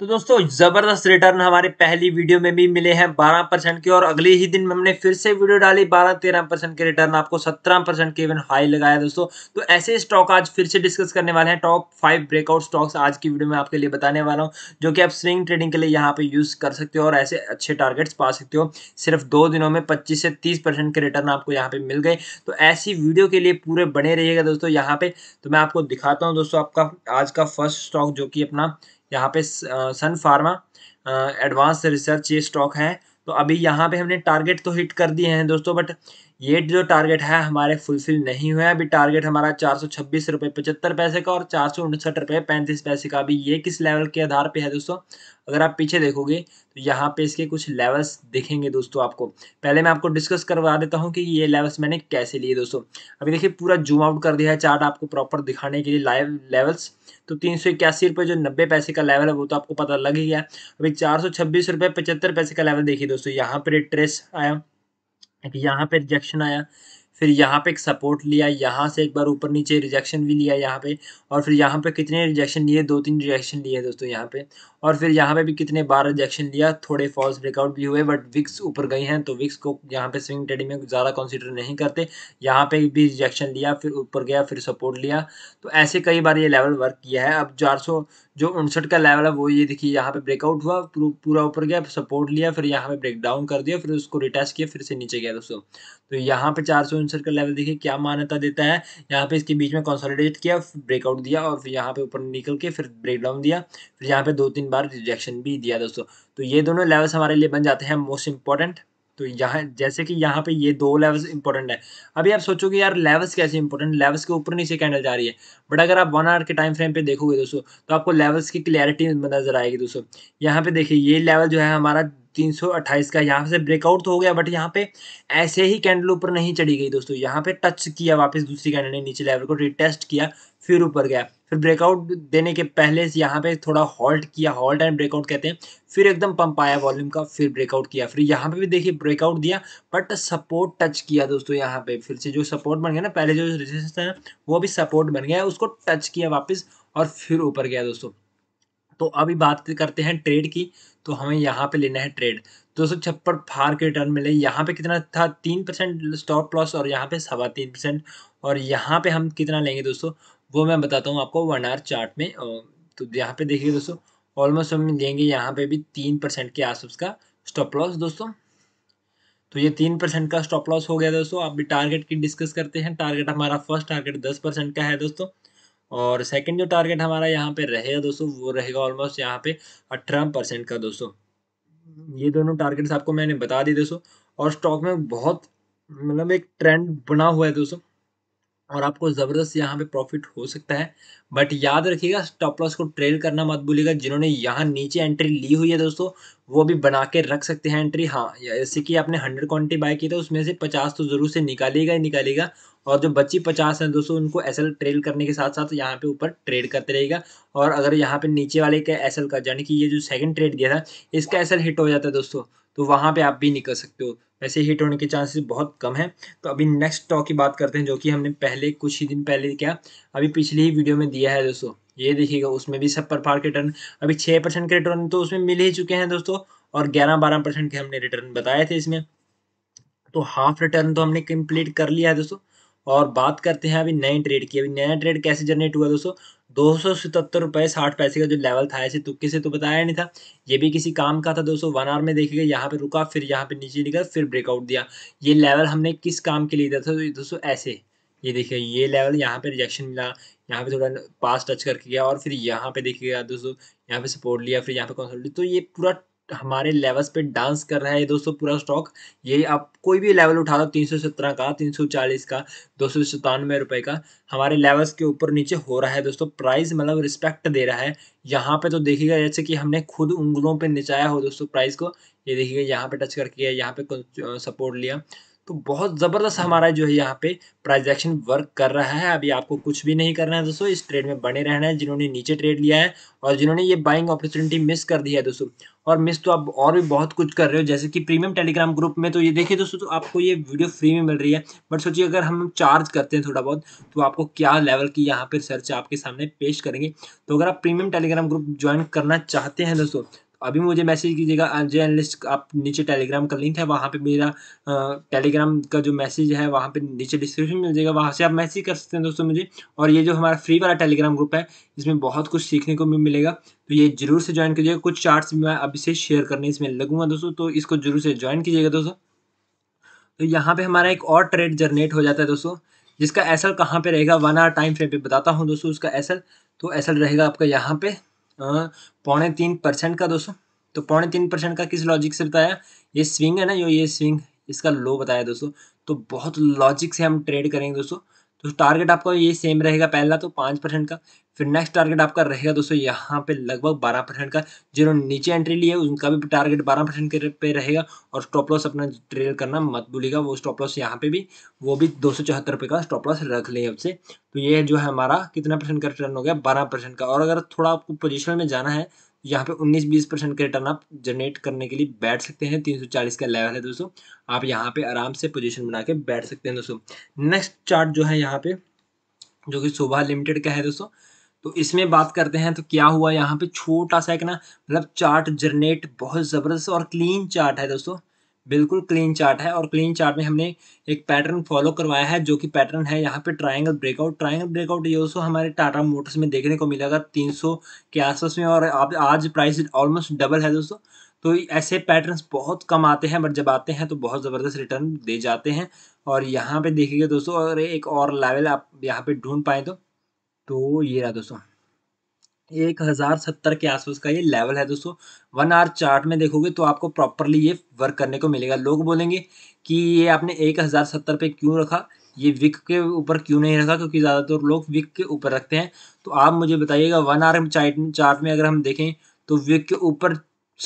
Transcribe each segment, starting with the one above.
तो दोस्तों जबरदस्त रिटर्न हमारे पहली वीडियो में भी मिले हैं 12 परसेंट के और अगले ही दिन में हमने फिर से वीडियो डाली 12-13 परसेंट के रिटर्न आपको 17 परसेंट के इवन हाई लगाया दोस्तों तो ऐसे स्टॉक आज फिर से डिस्कस करने वाले हैं टॉप फाइव ब्रेकआउट स्टॉक्स आज की वीडियो में आपके लिए बताने वाला हूँ जो कि आप स्विंग ट्रेडिंग के लिए यहाँ पे यूज कर सकते हो और ऐसे अच्छे टारगेट्स पा सकते हो सिर्फ दो दिनों में पच्चीस से तीस के रिटर्न आपको यहाँ पे मिल गए तो ऐसी वीडियो के लिए पूरे बने रहिएगा दोस्तों यहाँ पे तो मैं आपको दिखाता हूँ दोस्तों आपका आज का फर्स्ट स्टॉक जो कि अपना यहाँ पे सन फार्मा एडवांस रिसर्च ये स्टॉक है तो अभी यहाँ पे हमने टारगेट तो हिट कर दिए हैं दोस्तों बट ये जो टारगेट है हमारे फुलफिल नहीं हुआ है अभी टारगेट हमारा चार सौ छब्बीस रुपये पचहत्तर पैसे का और चार सौ उनसठ रुपये पैंतीस पैसे का अभी ये किस लेवल के आधार पे है दोस्तों अगर आप पीछे देखोगे तो यहाँ पे इसके कुछ लेवल्स दिखेंगे दोस्तों आपको पहले मैं आपको डिस्कस करवा देता हूँ कि ये लेवल्स मैंने कैसे लिए दोस्तों अभी देखिए पूरा जूम आउट कर दिया है चार्ट आपको प्रॉपर दिखाने के लिए लाइव लेवल्स तो तीन सौ इक्यासी रुपये जो नब्बे पैसे का लेवल है वो तो आपको पता लग ही गया अभी चार सौ छब्बीस रुपये पचहत्तर पैसे का लेवल देखिए दोस्तों यहाँ पर ट्रेस आया यहाँ पे रिजेक्शन आया फिर यहाँ पे एक सपोर्ट लिया यहाँ से एक बार ऊपर नीचे रिजेक्शन भी लिया यहाँ पे और फिर यहाँ पे कितने रिजेक्शन लिए दो तीन रिजेक्शन लिए दोस्तों यहाँ पे और फिर यहाँ पे भी कितने बार रिजेक्शन लिया थोड़े फॉल्स ब्रेकआउट भी हुए बट विक्स ऊपर गई हैं तो विक्स को यहाँ पे स्विंग ट्रेडिंग में ज़्यादा कंसिडर नहीं करते यहाँ पे भी रिजेक्शन लिया फिर ऊपर गया फिर सपोर्ट लिया तो ऐसे कई बार ये लेवल वर्क किया है अब चार जो उनसठ का लेवल है वो ये देखिए यहाँ पे ब्रेकआउट हुआ पूरा ऊपर गया सपोर्ट लिया फिर यहाँ पे ब्रेकडाउन कर दिया फिर उसको रिटेस्ट किया फिर से नीचे गया दोस्तों तो यहाँ पे चार सौ डाउन सर्कल लेवल देखिए क्या मान्यता देता है यहाँ पे इसके बीच में कंसोलिडेट किया ब्रेकआउट दिया और फिर यहाँ पे ऊपर निकल के फिर ब्रेकडाउन दिया फिर यहाँ पे दो तीन बार रिजेक्शन भी दिया दोस्तों तो ये दोनों लेवल्स हमारे लिए बन जाते हैं मोस्ट इंपॉर्टेंट तो यहाँ जैसे कि यहाँ पे ये दो लेवल्स इंपॉर्टेंट है अभी आप सोचोगे यार लेवल्स कैसे इंपॉर्टेंट लेवल्स के ऊपर नीचे कैंडल जा रही है बट अगर आप वन आवर के टाइम फ्रेम पे देखोगे दोस्तों तो आपको लेवल्स की क्लैरिटी नजर आएगी दोस्तों यहाँ पे देखिए ये लेवल जो है हमारा 328 का यहाँ से ब्रेकआउट तो हो गया बट यहाँ पे ऐसे ही कैंडल ऊपर नहीं चढ़ी गई दोस्तों यहाँ पे टच किया वापस दूसरी कैंडल ने नीचे लेवल को रिटेस्ट किया फिर ऊपर गया फिर ब्रेकआउट देने के पहले यहाँ पे थोड़ा हॉल्ट किया हॉल्ट एंड ब्रेकआउट कहते हैं फिर एकदम पंप आया वॉल्यूम का फिर ब्रेकआउट किया फिर यहाँ पे भी देखिए ब्रेकआउट दिया बट सपोर्ट टच किया दोस्तों यहाँ पे फिर से जो सपोर्ट बन गया ना पहले जो रिजिस्टेंस था वो भी सपोर्ट बन गया उसको टच किया वापस और फिर ऊपर गया दोस्तों तो अभी बात करते हैं ट्रेड की तो हमें यहाँ पे लेना है ट्रेड दो सौ छप्पन फार के रिटर्न मिले यहाँ पे कितना था तीन परसेंट स्टॉप लॉस और यहाँ पे सवा तीन परसेंट और यहाँ पे हम कितना लेंगे दोस्तों वो मैं बताता हूँ आपको वन आर चार्ट में तो यहाँ पे देखिए दोस्तों ऑलमोस्ट हम लेंगे यहाँ पे भी तीन परसेंट के आसपास का स्टॉप लॉस दोस्तों तो ये तीन परसेंट का स्टॉप लॉस हो गया दोस्तों आप भी टारगेट की डिस्कस करते हैं टारगेट हमारा फर्स्ट टारगेट दस परसेंट का है दोस्तों और सेकेंड जो टारगेट हमारा यहाँ पे रहेगा दोस्तों वो रहेगा ऑलमोस्ट यहाँ पे अठारह परसेंट का दोस्तों ये दोनों टारगेट्स आपको मैंने बता दिए दोस्तों और स्टॉक में बहुत मतलब एक ट्रेंड बना हुआ है दोस्तों और आपको ज़बरदस्त यहाँ पे प्रॉफिट हो सकता है बट याद रखिएगा स्टॉप लॉस को ट्रेल करना मत भूलिएगा जिन्होंने यहाँ नीचे एंट्री ली हुई है दोस्तों वो भी बना के रख सकते हैं एंट्री हाँ जैसे कि आपने हंड्रेड क्वान्टिटी बाय की था तो उसमें से पचास तो ज़रूर से निकालेगा ही निकालेगा और जो बच्ची पचास हैं दोस्तों उनको एस ट्रेल करने के साथ साथ यहाँ पे ऊपर ट्रेड करते रहेगा और अगर यहाँ पे नीचे वाले का एस का यानी कि ये जो सेकंड ट्रेड दिया था इसका एस हिट हो जाता है दोस्तों तो वहाँ पे आप भी निकल सकते हो वैसे हिट होने के चांसेस बहुत कम है तो अभी नेक्स्ट स्टॉक की बात करते हैं जो कि हमने पहले कुछ ही दिन पहले क्या अभी पिछली ही वीडियो में दिया है दोस्तों ये देखिएगा उसमें भी सब पर पार के रिटर्न अभी छः परसेंट के रिटर्न तो उसमें मिल ही चुके हैं दोस्तों और ग्यारह बारह परसेंट के हमने रिटर्न बताए थे इसमें तो हाफ रिटर्न तो हमने कंप्लीट कर लिया है दोस्तों और बात करते हैं अभी नए ट्रेड की अभी नया ट्रेड कैसे जनरेट हुआ दोस्तों दो सौ सतहत्तर रुपये साठ पैसे का जो लेवल था ऐसे तुक्के से तो बताया नहीं था ये भी किसी काम का था दोस्तों वन आवर में देखेगा यहाँ पे रुका फिर यहाँ पे नीचे निकल फिर ब्रेकआउट दिया ये लेवल हमने किस काम के लिए दिया था तो दोस्तों ऐसे ये देखिए ये लेवल यहाँ पे रिजेक्शन मिला यहाँ पे थोड़ा पास टच करके गया और फिर यहाँ पे देखिएगा दोस्तों यहाँ पे सपोर्ट लिया फिर यहाँ पे कौन तो ये पूरा हमारे लेवल्स पे डांस कर रहा है दोस्तों पूरा स्टॉक ये आप कोई भी लेवल उठा दो तीन सौ सत्रह का तीन सौ चालीस का दो सौ सतानवे रुपए का हमारे लेवल्स के ऊपर नीचे हो रहा है दोस्तों प्राइस मतलब रिस्पेक्ट दे रहा है यहाँ पे तो देखिएगा जैसे कि हमने खुद उंगलों पे नचाया हो दोस्तों प्राइस को ये देखिएगा यहाँ पे टच करके यहाँ पे सपोर्ट लिया तो बहुत ज़बरदस्त हमारा जो है यहाँ पे प्राइज एक्शन वर्क कर रहा है अभी आपको कुछ भी नहीं करना है दोस्तों इस ट्रेड में बने रहना है जिन्होंने नीचे ट्रेड लिया है और जिन्होंने ये बाइंग अपॉर्चुनिटी मिस कर दी है दोस्तों और मिस तो आप और भी बहुत कुछ कर रहे हो जैसे कि प्रीमियम टेलीग्राम ग्रुप में तो ये देखिए दोस्तों तो आपको ये वीडियो फ्री में मिल रही है बट सोचिए अगर हम चार्ज करते हैं थोड़ा बहुत तो आपको क्या लेवल की यहाँ पर सर्च आपके सामने पेश करेंगे तो अगर आप प्रीमियम टेलीग्राम ग्रुप ज्वाइन करना चाहते हैं दोस्तों अभी मुझे मैसेज कीजिएगा जे एनलिस्ट आप नीचे टेलीग्राम का लिंक है वहाँ पे मेरा टेलीग्राम का जो मैसेज है वहाँ पे नीचे डिस्क्रिप्शन मिल जाएगा वहाँ से आप मैसेज कर सकते हैं दोस्तों मुझे और ये जो हमारा फ्री वाला टेलीग्राम ग्रुप है इसमें बहुत कुछ सीखने को भी मिलेगा तो ये जरूर से ज्वाइन कीजिएगा कुछ चार्ट्स मैं अभी से शेयर करने इसमें लगूंगा दोस्तों तो इसको जरूर से ज्वाइन कीजिएगा दोस्तों तो यहाँ पर हमारा एक और ट्रेड जनरेट हो जाता है दोस्तों जिसका एसल कहाँ पर रहेगा वन आवर टाइम फ्रेम पर बताता हूँ दोस्तों उसका एसल तो एसल रहेगा आपका यहाँ पे हाँ, पौने तीन परसेंट का दोस्तों तो पौने तीन परसेंट का किस लॉजिक से बताया ये स्विंग है ना यो ये स्विंग इसका लो बताया दोस्तों तो बहुत लॉजिक से हम ट्रेड करेंगे दोस्तों तो टारगेट आपका ये सेम रहेगा पहला तो पाँच परसेंट का फिर नेक्स्ट टारगेट आपका रहेगा दोस्तों यहाँ पे लगभग 12 परसेंट का जिन्होंने नीचे एंट्री ली है उनका भी टारगेट 12 परसेंट के पे रहेगा और स्टॉप लॉस अपना ट्रेड करना मत भूलिएगा वो स्टॉप लॉस यहाँ पे भी वो भी दो सौ का स्टॉप लॉस रख लें अब से तो ये जो है हमारा कितना परसेंट का रिटर्न हो गया बारह का और अगर थोड़ा आपको पोजिशन में जाना है यहाँ पे 19-20 परसेंट का रिटर्न आप जनरेट करने के लिए बैठ सकते हैं 340 का लेवल है दोस्तों आप यहाँ पे आराम से पोजीशन बना के बैठ सकते हैं दोस्तों नेक्स्ट चार्ट जो है यहाँ पे जो कि शोभा लिमिटेड का है दोस्तों तो इसमें बात करते हैं तो क्या हुआ यहाँ पे छोटा सा एक ना मतलब चार्ट जनरेट बहुत ज़बरदस्त और क्लीन चार्ट है दोस्तों बिल्कुल क्लीन चार्ट है और क्लीन चार्ट में हमने एक पैटर्न फॉलो करवाया है जो कि पैटर्न है यहाँ पे ट्रायंगल ब्रेकआउट ट्रायंगल ब्रेकआउट ये दोस्तों हमारे टाटा मोटर्स में देखने को मिलेगा 300 के आसपास में और आप आज प्राइस ऑलमोस्ट डबल है दोस्तों तो ऐसे पैटर्न्स बहुत कम आते हैं बट जब आते हैं तो बहुत ज़बरदस्त रिटर्न दे जाते हैं और यहाँ पर देखिएगा दोस्तों और एक और लेवल आप यहाँ पर ढूंढ पाए तो तो ये रहा दोस्तों एक हज़ार सत्तर के आसपास का ये लेवल है दोस्तों वन आर चार्ट में देखोगे तो आपको प्रॉपरली ये वर्क करने को मिलेगा लोग बोलेंगे कि ये आपने एक हज़ार सत्तर पे क्यों रखा ये विक के ऊपर क्यों नहीं रखा क्योंकि ज़्यादातर तो लोग विक के ऊपर रखते हैं तो आप मुझे बताइएगा वन आर चार्ट चार्ट में अगर हम देखें तो विक के ऊपर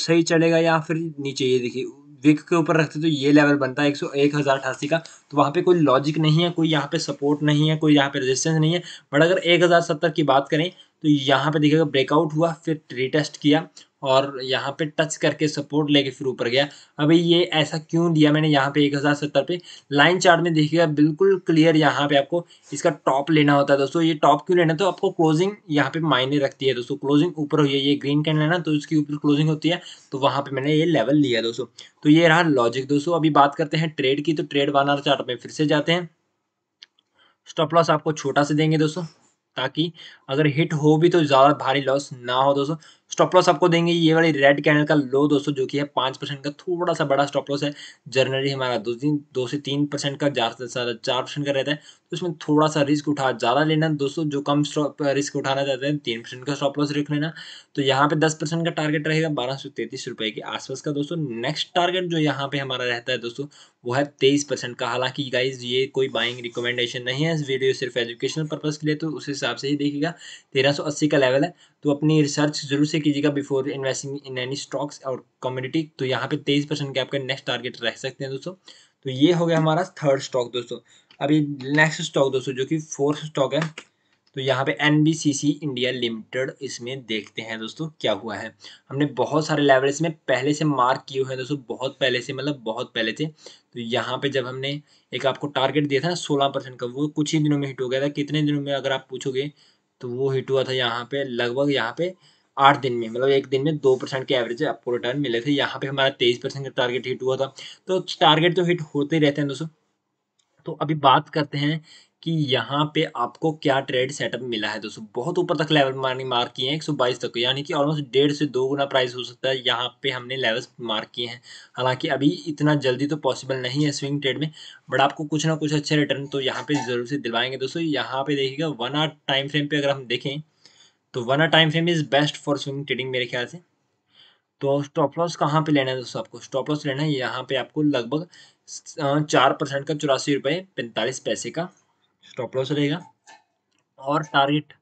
सही चलेगा या फिर नीचे ये देखिए विक के ऊपर रखते तो ये लेवल बनता है एक सौ एक हज़ार अठासी का तो वहाँ पे कोई लॉजिक नहीं है कोई यहाँ पे सपोर्ट नहीं है कोई यहाँ पे रेजिस्टेंस नहीं है बट अगर एक हज़ार सत्तर की बात करें तो यहाँ पे देखिएगा ब्रेकआउट हुआ फिर रिटेस्ट किया और यहाँ पे टच करके सपोर्ट लेके फिर ऊपर गया अभी ये ऐसा क्यों दिया मैंने यहाँ पे एक हज़ार सत्तर पे लाइन चार्ट में देखिएगा बिल्कुल क्लियर यहाँ पे आपको इसका टॉप लेना होता है दोस्तों ये टॉप क्यों लेना तो आपको क्लोजिंग यहाँ पे मायने रखती है दोस्तों क्लोजिंग ऊपर हुई है ये ग्रीन कैंडल है ना तो इसके ऊपर क्लोजिंग होती है तो वहाँ पर मैंने ये लेवल लिया दोस्तों तो ये रहा लॉजिक दोस्तों अभी बात करते हैं ट्रेड की तो ट्रेड वानर चार्ट में फिर से जाते हैं स्टॉप लॉस आपको छोटा से देंगे दोस्तों ताकि अगर हिट हो भी तो ज़्यादा भारी लॉस ना हो दोस्तों स्टॉप लॉस आपको देंगे ये वाली रेड कैंडल का लो दोस्तों जो कि है पाँच परसेंट का थोड़ा सा बड़ा स्टॉप लॉस है जनरली हमारा दो तीन दो से तीन परसेंट का ज़्यादा से ज़्यादा चार परसेंट का रहता है तो इसमें थोड़ा सा रिस्क उठा ज़्यादा लेना दोस्तों जो कम स्टॉप रिस्क उठाना चाहते हैं तीन परसेंट का स्टॉप लॉस रख लेना तो यहाँ पे दस परसेंट का टारगेट रहेगा बारह सौ तैंतीस रुपये के आसपास का दोस्तों नेक्स्ट टारगेट जो यहाँ पे हमारा रहता है दोस्तों वो है तेईस परसेंट का हालांकि गाइज ये कोई बाइंग रिकमेंडेशन नहीं है इस वीडियो सिर्फ एजुकेशनल पर्पज़ के लिए तो उस हिसाब से ही देखिएगा तेरह सौ अस्सी का लेवल है तो अपनी रिसर्च जरूर से कीजिएगा before investing in any stocks और कम्युनिटी तो यहाँ पे तेईस परसेंट के आपके नेक्स्ट टारगेट रह सकते हैं दोस्तों तो ये हो गया हमारा थर्ड स्टॉक दोस्तों अभी नेक्स्ट स्टॉक दोस्तों जो कि फोर्थ स्टॉक है तो यहाँ पे एन इंडिया लिमिटेड इसमें देखते हैं दोस्तों क्या हुआ है हमने बहुत सारे लेवल इसमें पहले से मार्क किए हुए हैं दोस्तों बहुत पहले से मतलब बहुत पहले से तो यहाँ पे जब हमने एक आपको टारगेट दिया था ना सोलह परसेंट का वो कुछ ही दिनों में हिट हो गया था कितने दिनों में अगर आप पूछोगे तो वो हिट हुआ था यहाँ पे लगभग यहाँ पे आठ दिन में मतलब एक दिन में दो परसेंट के एवरेज आपको रिटर्न मिले थे यहाँ पे हमारा तेईस परसेंट का टारगेट हिट हुआ था तो टारगेट तो हिट होते ही रहते हैं दोस्तों तो अभी बात करते हैं कि यहाँ पे आपको क्या ट्रेड सेटअप मिला है दोस्तों बहुत ऊपर तक लेवल मानी मार्क किए हैं एक सौ बाईस तक यानी कि ऑलमोस्ट डेढ़ से दो गुना प्राइस हो सकता है यहाँ पे हमने लेवल्स मार्क किए हैं हालांकि अभी इतना जल्दी तो पॉसिबल नहीं है स्विंग ट्रेड में बट आपको कुछ ना कुछ अच्छे रिटर्न तो यहाँ पे जरूर से दिलवाएंगे दोस्तों यहाँ पे देखिएगा वन आर टाइम फ्रेम पर अगर हम देखें तो one hour time frame is best for swing trading मेरे ख्याल से तो स्टॉप लॉस कहाँ पे लेना है दोस्तों आपको स्टॉप लॉस लेना है यहाँ पे आपको लगभग चार परसेंट का चौरासी रुपये पैंतालीस पैसे का स्टॉप लॉस रहेगा और टारगेट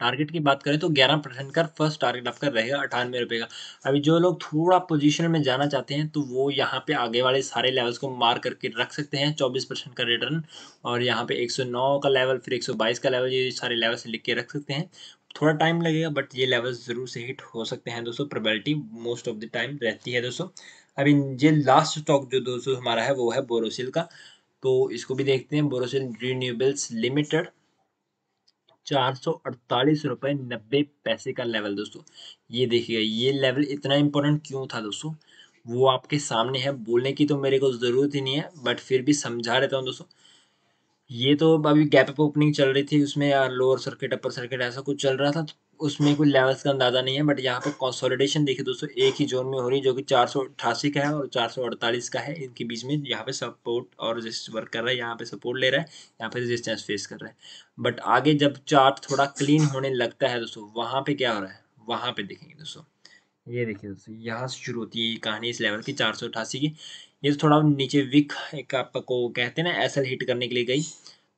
टारगेट की बात करें तो 11 परसेंट का फर्स्ट टारगेट आपका रहेगा अठानवे रुपये का अभी जो लोग थोड़ा पोजीशन में जाना चाहते हैं तो वो यहाँ पे आगे वाले सारे लेवल्स को मार करके रख सकते हैं 24 परसेंट का रिटर्न और यहाँ पे 109 का लेवल फिर 122 का लेवल ये सारे लेवल्स लिख के रख सकते हैं थोड़ा टाइम लगेगा बट ये लेवल्स ज़रूर से हिट हो सकते हैं दोस्तों probability most of the time रहती है दोस्तों अभी ये लास्ट स्टॉक जो दोस्तों हमारा है वो है बोरोसिल का तो इसको भी देखते हैं बोरोसिल रिन्यूएबल्स लिमिटेड चार सौ अड़तालीस रुपये नब्बे पैसे का लेवल दोस्तों ये देखिएगा ये लेवल इतना इम्पोर्टेंट क्यों था दोस्तों वो आपके सामने है बोलने की तो मेरे को ज़रूरत ही नहीं है बट फिर भी समझा रहता हूँ दोस्तों ये तो अभी गैप अप ओपनिंग चल रही थी उसमें यार लोअर सर्किट अपर सर्किट ऐसा कुछ चल रहा था तो उसमें कोई लेवल्स का अंदाज़ा नहीं है बट यहाँ पे कंसोलिडेशन देखिए दोस्तों एक ही जोन में हो रही है जो कि चार सौ का है और चार सौ अड़तालीस का है इनके बीच में यहाँ पे सपोर्ट और रेजिस्ट वर्क कर रहा है यहाँ पे सपोर्ट ले रहा है यहाँ पे रेजिस्टेंस फेस कर रहा है बट आगे जब चार्ट थोड़ा क्लीन होने लगता है दोस्तों वहाँ पे क्या हो रहा है वहाँ पे देखेंगे दोस्तों ये देखिए दोस्तों यहाँ से शुरू होती है कहानी इस लेवल की चार सौ की ये थोड़ा नीचे विक एक आपको कहते हैं ना एसल हिट करने के लिए गई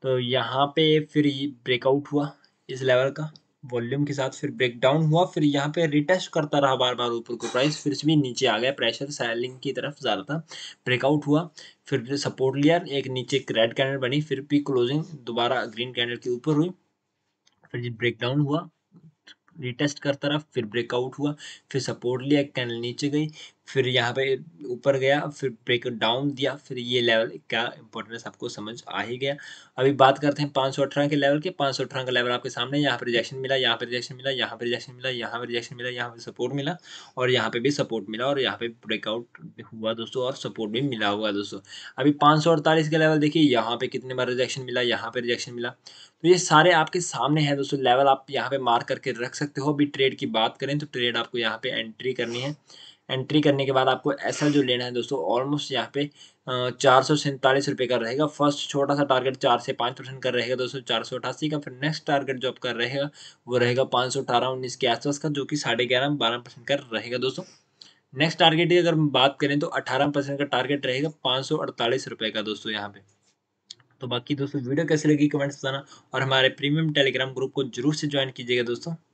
तो यहाँ पे फिर ये ब्रेकआउट हुआ इस लेवल का वॉल्यूम के साथ फिर ब्रेक डाउन हुआ फिर यहाँ पे रिटेस्ट करता रहा बार बार ऊपर को प्राइस फिर भी नीचे आ गया प्रेशर सेलिंग की तरफ ज़्यादा था ब्रेकआउट हुआ फिर सपोर्ट लिया एक नीचे एक रेड कैंडल बनी फिर भी क्लोजिंग दोबारा ग्रीन कैंडल के ऊपर हुई फिर ब्रेकडाउन हुआ रिटेस्ट करता रहा फिर ब्रेकआउट हुआ फिर सपोर्ट लिया एक कैंडल नीचे गई फिर यहाँ पे ऊपर गया फिर ब्रेक डाउन दिया फिर ये लेवल क्या इंपॉर्टेंस आपको समझ आ ही गया अभी बात करते हैं पाँच सौ अठारह के लेवल के पाँच सौ अठारह का लेवल आपके सामने यहाँ पर रिजेक्शन मिला यहाँ पर रिजेक्शन मिला यहाँ पर रिजेक्शन मिला यहाँ पर रिजेक्शन मिला यहाँ पर सपोर्ट मिला और यहाँ पे भी सपोर्ट मिला और यहाँ पे ब्रेकआउट हुआ दोस्तों और सपोर्ट भी मिला हुआ दोस्तों अभी पाँच सौ अड़तालीस का लेवल देखिए यहाँ पे कितने बार रिजेक्शन मिला यहाँ पे रिजेक्शन मिला तो ये सारे आपके सामने हैं दोस्तों लेवल आप यहाँ पे मार्क करके रख सकते हो अभी ट्रेड की बात करें तो ट्रेड आपको यहाँ पे एंट्री करनी है एंट्री करने के बाद आपको एसएल जो लेना है दोस्तों ऑलमोस्ट यहाँ पे चार सौ सैंतालीस रुपये का रहेगा फर्स्ट छोटा सा टारगेट चार से पाँच परसेंट का रहेगा दोस्तों चार सौ अठासी का फिर नेक्स्ट टारगेट जो आपका रहेगा वो रहेगा पाँच सौ अठारह उन्नीस के आसपास का जो कि साढ़े ग्यारह बारह परसेंट का रहेगा दोस्तों नेक्स्ट टारगेट की अगर हम बात करें तो अठारह परसेंट का टारगेट रहेगा पाँच सौ अड़तालीस रुपये का दोस्तों यहाँ पे तो बाकी दोस्तों वीडियो कैसे लगी कमेंट्स बताना और हमारे प्रीमियम टेलीग्राम ग्रुप को जरूर से ज्वाइन कीजिएगा दोस्तों